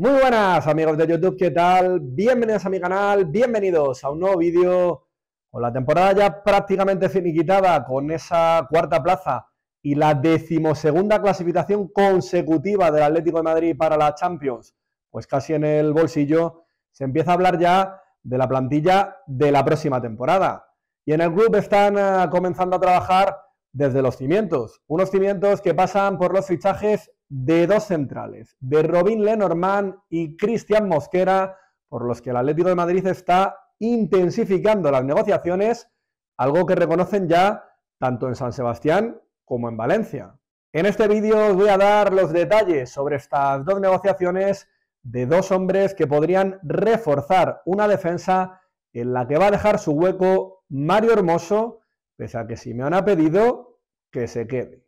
Muy buenas amigos de YouTube, ¿qué tal? Bienvenidos a mi canal, bienvenidos a un nuevo vídeo con la temporada ya prácticamente finiquitada, con esa cuarta plaza y la decimosegunda clasificación consecutiva del Atlético de Madrid para la Champions, pues casi en el bolsillo, se empieza a hablar ya de la plantilla de la próxima temporada. Y en el club están eh, comenzando a trabajar desde los cimientos. Unos cimientos que pasan por los fichajes de dos centrales, de Robin Lenormand y Cristian Mosquera, por los que el Atlético de Madrid está intensificando las negociaciones, algo que reconocen ya tanto en San Sebastián como en Valencia. En este vídeo os voy a dar los detalles sobre estas dos negociaciones de dos hombres que podrían reforzar una defensa en la que va a dejar su hueco Mario Hermoso, Pese a que me ha pedido que se quede.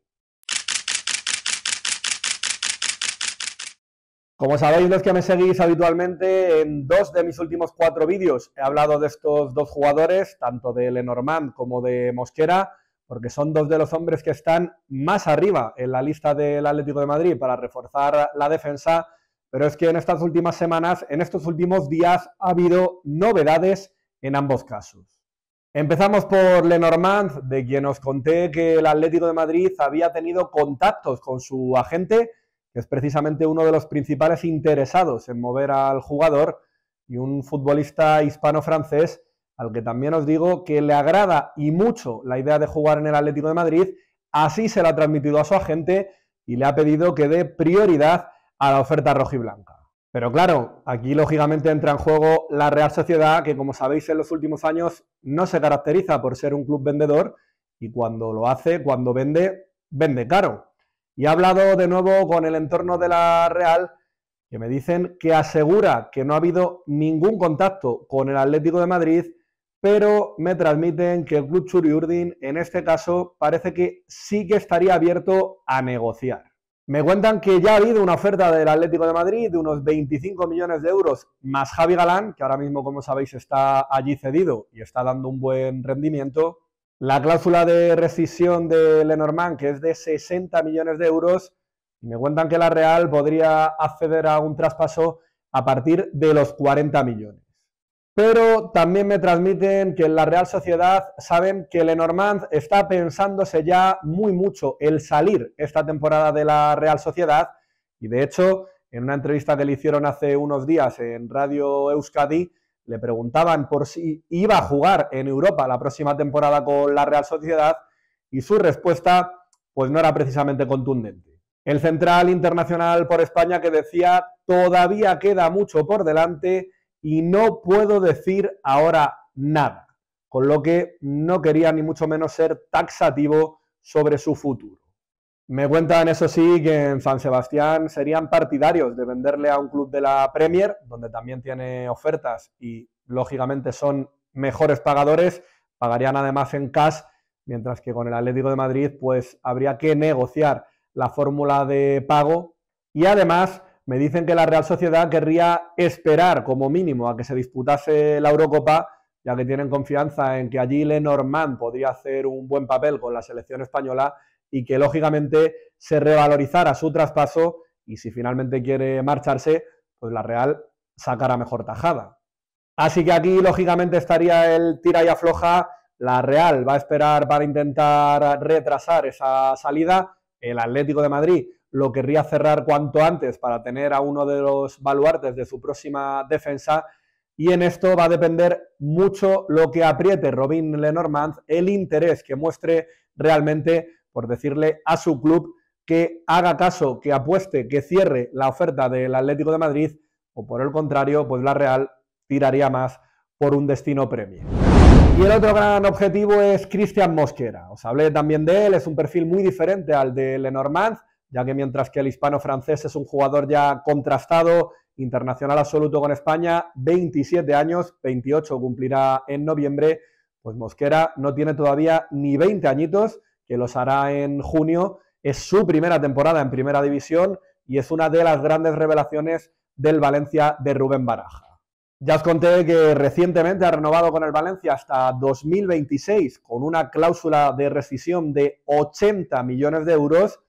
Como sabéis los que me seguís habitualmente, en dos de mis últimos cuatro vídeos he hablado de estos dos jugadores, tanto de Lenormand como de Mosquera, porque son dos de los hombres que están más arriba en la lista del Atlético de Madrid para reforzar la defensa, pero es que en estas últimas semanas, en estos últimos días, ha habido novedades en ambos casos. Empezamos por Lenormand, de quien os conté que el Atlético de Madrid había tenido contactos con su agente, que es precisamente uno de los principales interesados en mover al jugador, y un futbolista hispano-francés, al que también os digo que le agrada y mucho la idea de jugar en el Atlético de Madrid, así se la ha transmitido a su agente y le ha pedido que dé prioridad a la oferta rojiblanca. Pero claro, aquí lógicamente entra en juego la Real Sociedad, que como sabéis en los últimos años no se caracteriza por ser un club vendedor y cuando lo hace, cuando vende, vende caro. Y he hablado de nuevo con el entorno de la Real, que me dicen que asegura que no ha habido ningún contacto con el Atlético de Madrid, pero me transmiten que el club Urdin en este caso parece que sí que estaría abierto a negociar. Me cuentan que ya ha habido una oferta del Atlético de Madrid de unos 25 millones de euros más Javi Galán, que ahora mismo, como sabéis, está allí cedido y está dando un buen rendimiento. La cláusula de rescisión de Lenormand, que es de 60 millones de euros, y me cuentan que la Real podría acceder a un traspaso a partir de los 40 millones pero también me transmiten que en la Real Sociedad saben que Lenormand está pensándose ya muy mucho el salir esta temporada de la Real Sociedad y de hecho en una entrevista que le hicieron hace unos días en Radio Euskadi le preguntaban por si iba a jugar en Europa la próxima temporada con la Real Sociedad y su respuesta pues no era precisamente contundente. El central internacional por España que decía todavía queda mucho por delante y no puedo decir ahora nada, con lo que no quería ni mucho menos ser taxativo sobre su futuro. Me cuentan, eso sí, que en San Sebastián serían partidarios de venderle a un club de la Premier, donde también tiene ofertas y lógicamente son mejores pagadores, pagarían además en cash, mientras que con el Atlético de Madrid pues habría que negociar la fórmula de pago y además me dicen que la Real Sociedad querría esperar como mínimo a que se disputase la Eurocopa, ya que tienen confianza en que allí Lenormand podría hacer un buen papel con la selección española y que lógicamente se revalorizara su traspaso y si finalmente quiere marcharse, pues la Real sacará mejor tajada. Así que aquí lógicamente estaría el tira y afloja. La Real va a esperar para intentar retrasar esa salida. El Atlético de Madrid lo querría cerrar cuanto antes para tener a uno de los baluartes de su próxima defensa. Y en esto va a depender mucho lo que apriete Robin Lenormand, el interés que muestre realmente por decirle a su club que haga caso, que apueste, que cierre la oferta del Atlético de Madrid, o por el contrario, pues la Real tiraría más por un destino premio. Y el otro gran objetivo es Cristian Mosquera. Os hablé también de él, es un perfil muy diferente al de Lenormand, ya que mientras que el hispano francés es un jugador ya contrastado, internacional absoluto con España, 27 años, 28 cumplirá en noviembre, pues Mosquera no tiene todavía ni 20 añitos, que los hará en junio, es su primera temporada en primera división y es una de las grandes revelaciones del Valencia de Rubén Baraja. Ya os conté que recientemente ha renovado con el Valencia hasta 2026 con una cláusula de rescisión de 80 millones de euros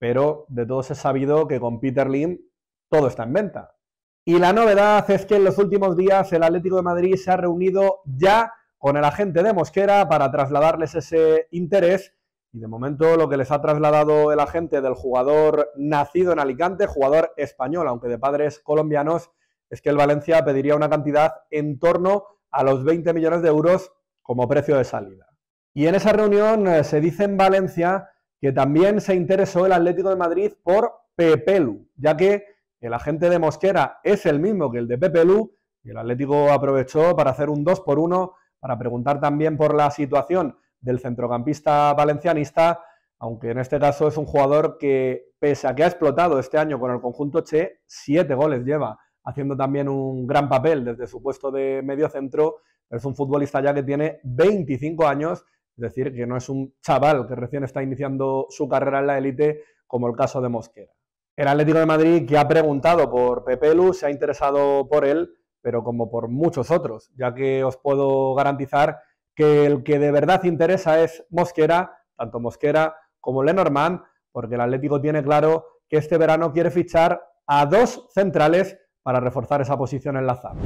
pero de todos es sabido que con Peter Lim todo está en venta. Y la novedad es que en los últimos días el Atlético de Madrid se ha reunido ya con el agente de Mosquera para trasladarles ese interés. Y de momento lo que les ha trasladado el agente del jugador nacido en Alicante, jugador español, aunque de padres colombianos, es que el Valencia pediría una cantidad en torno a los 20 millones de euros como precio de salida. Y en esa reunión eh, se dice en Valencia que también se interesó el Atlético de Madrid por Pepelu, ya que el agente de Mosquera es el mismo que el de Pepelu, y el Atlético aprovechó para hacer un 2 por 1 para preguntar también por la situación del centrocampista valencianista, aunque en este caso es un jugador que, pese a que ha explotado este año con el conjunto Che, siete goles lleva, haciendo también un gran papel desde su puesto de medio centro. Es un futbolista ya que tiene 25 años es decir, que no es un chaval que recién está iniciando su carrera en la élite, como el caso de Mosquera. El Atlético de Madrid, que ha preguntado por Pepelu, se ha interesado por él, pero como por muchos otros, ya que os puedo garantizar que el que de verdad interesa es Mosquera, tanto Mosquera como Lenormand, porque el Atlético tiene claro que este verano quiere fichar a dos centrales para reforzar esa posición en la zona.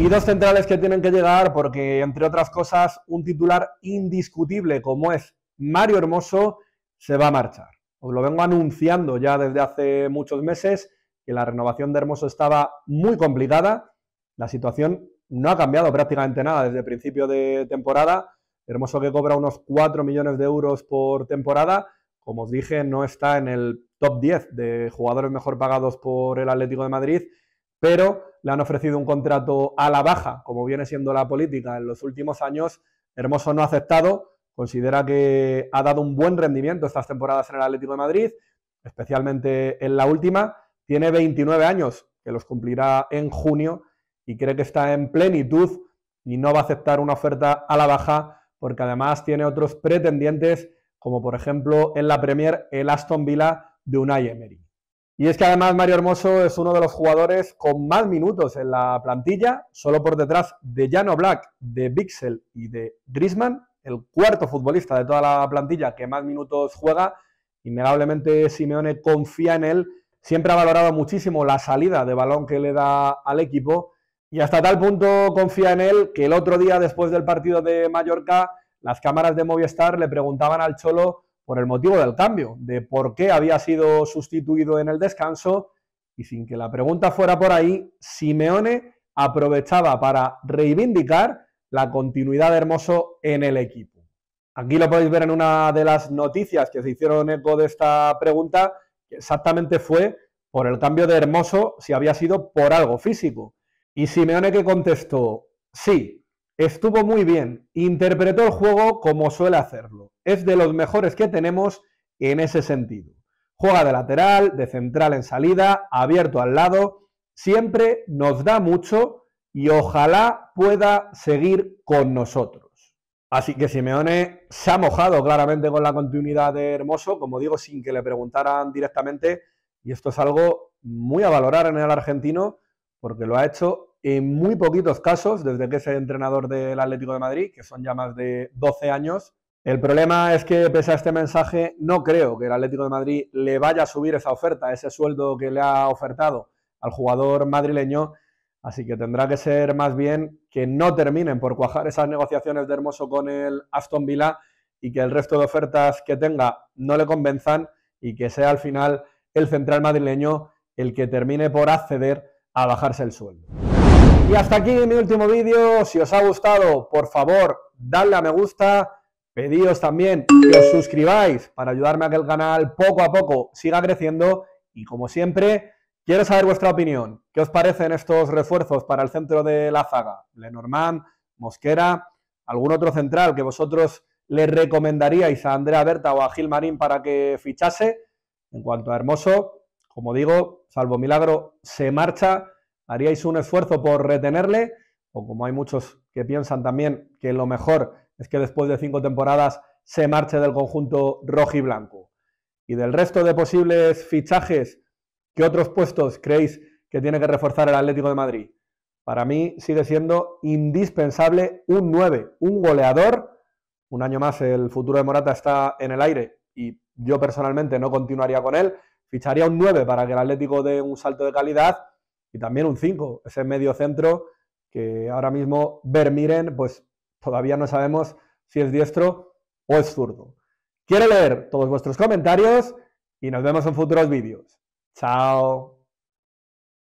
Y dos centrales que tienen que llegar porque, entre otras cosas, un titular indiscutible como es Mario Hermoso se va a marchar. Os lo vengo anunciando ya desde hace muchos meses, que la renovación de Hermoso estaba muy complicada. La situación no ha cambiado prácticamente nada desde el principio de temporada. Hermoso que cobra unos 4 millones de euros por temporada. Como os dije, no está en el top 10 de jugadores mejor pagados por el Atlético de Madrid, pero le han ofrecido un contrato a la baja, como viene siendo la política en los últimos años, Hermoso no ha aceptado, considera que ha dado un buen rendimiento estas temporadas en el Atlético de Madrid, especialmente en la última, tiene 29 años, que los cumplirá en junio, y cree que está en plenitud y no va a aceptar una oferta a la baja, porque además tiene otros pretendientes, como por ejemplo en la Premier el Aston Villa de Unai Emery. Y es que además Mario Hermoso es uno de los jugadores con más minutos en la plantilla, solo por detrás de Llano Black, de Bixel y de Grisman, el cuarto futbolista de toda la plantilla que más minutos juega. Innegablemente Simeone confía en él, siempre ha valorado muchísimo la salida de balón que le da al equipo y hasta tal punto confía en él que el otro día después del partido de Mallorca las cámaras de Movistar le preguntaban al Cholo por el motivo del cambio, de por qué había sido sustituido en el descanso y sin que la pregunta fuera por ahí, Simeone aprovechaba para reivindicar la continuidad de Hermoso en el equipo. Aquí lo podéis ver en una de las noticias que se hicieron eco de esta pregunta, que exactamente fue por el cambio de Hermoso si había sido por algo físico. Y Simeone que contestó, sí, Estuvo muy bien, interpretó el juego como suele hacerlo. Es de los mejores que tenemos en ese sentido. Juega de lateral, de central en salida, abierto al lado, siempre nos da mucho y ojalá pueda seguir con nosotros. Así que Simeone se ha mojado claramente con la continuidad de Hermoso, como digo, sin que le preguntaran directamente, y esto es algo muy a valorar en el argentino, porque lo ha hecho en muy poquitos casos, desde que es entrenador del Atlético de Madrid, que son ya más de 12 años, el problema es que, pese a este mensaje, no creo que el Atlético de Madrid le vaya a subir esa oferta, ese sueldo que le ha ofertado al jugador madrileño. Así que tendrá que ser más bien que no terminen por cuajar esas negociaciones de Hermoso con el Aston Villa y que el resto de ofertas que tenga no le convenzan y que sea al final el central madrileño el que termine por acceder a bajarse el sueldo. Y hasta aquí mi último vídeo. Si os ha gustado, por favor, dadle a me gusta. Pedíos también que os suscribáis para ayudarme a que el canal poco a poco siga creciendo. Y como siempre, quiero saber vuestra opinión. ¿Qué os parecen estos refuerzos para el centro de la zaga? Lenormand, Mosquera, algún otro central que vosotros le recomendaríais a Andrea Berta o a Gil Marín para que fichase. En cuanto a Hermoso, como digo, salvo milagro, se marcha ¿Haríais un esfuerzo por retenerle? O como hay muchos que piensan también que lo mejor es que después de cinco temporadas se marche del conjunto rojo y blanco. Y del resto de posibles fichajes, ¿qué otros puestos creéis que tiene que reforzar el Atlético de Madrid? Para mí sigue siendo indispensable un 9, un goleador. Un año más el futuro de Morata está en el aire y yo personalmente no continuaría con él. Ficharía un 9 para que el Atlético dé un salto de calidad y también un 5, ese medio centro que ahora mismo miren, pues todavía no sabemos si es diestro o es zurdo. Quiero leer todos vuestros comentarios y nos vemos en futuros vídeos. Chao.